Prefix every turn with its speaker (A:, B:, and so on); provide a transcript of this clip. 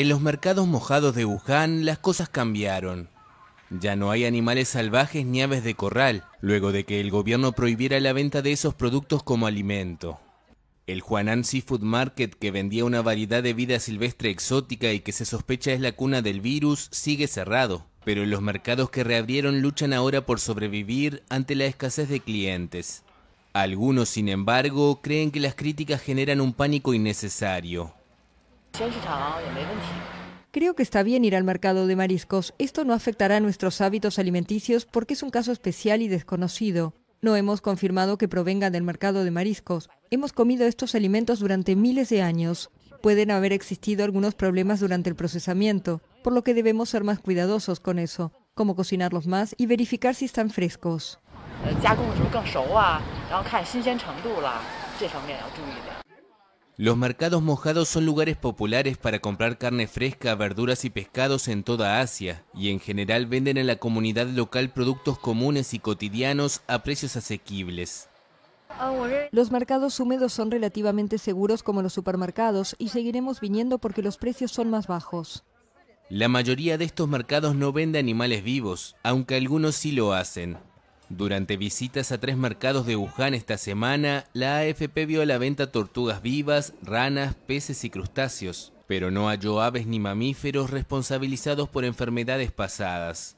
A: En los mercados mojados de Wuhan las cosas cambiaron. Ya no hay animales salvajes ni aves de corral, luego de que el gobierno prohibiera la venta de esos productos como alimento. El Huanan Seafood Market, que vendía una variedad de vida silvestre exótica y que se sospecha es la cuna del virus, sigue cerrado, pero los mercados que reabrieron luchan ahora por sobrevivir ante la escasez de clientes. Algunos, sin embargo, creen que las críticas generan un pánico innecesario.
B: Creo que está bien ir al mercado de mariscos. Esto no afectará a nuestros hábitos alimenticios porque es un caso especial y desconocido. No hemos confirmado que provengan del mercado de mariscos. Hemos comido estos alimentos durante miles de años. Pueden haber existido algunos problemas durante el procesamiento, por lo que debemos ser más cuidadosos con eso, como cocinarlos más y verificar si están frescos. Eh,
A: los mercados mojados son lugares populares para comprar carne fresca, verduras y pescados en toda Asia, y en general venden a la comunidad local productos comunes y cotidianos a precios asequibles.
B: Los mercados húmedos son relativamente seguros como los supermercados y seguiremos viniendo porque los precios son más bajos.
A: La mayoría de estos mercados no vende animales vivos, aunque algunos sí lo hacen. Durante visitas a tres mercados de Wuhan esta semana, la AFP vio a la venta tortugas vivas, ranas, peces y crustáceos, pero no halló aves ni mamíferos responsabilizados por enfermedades pasadas.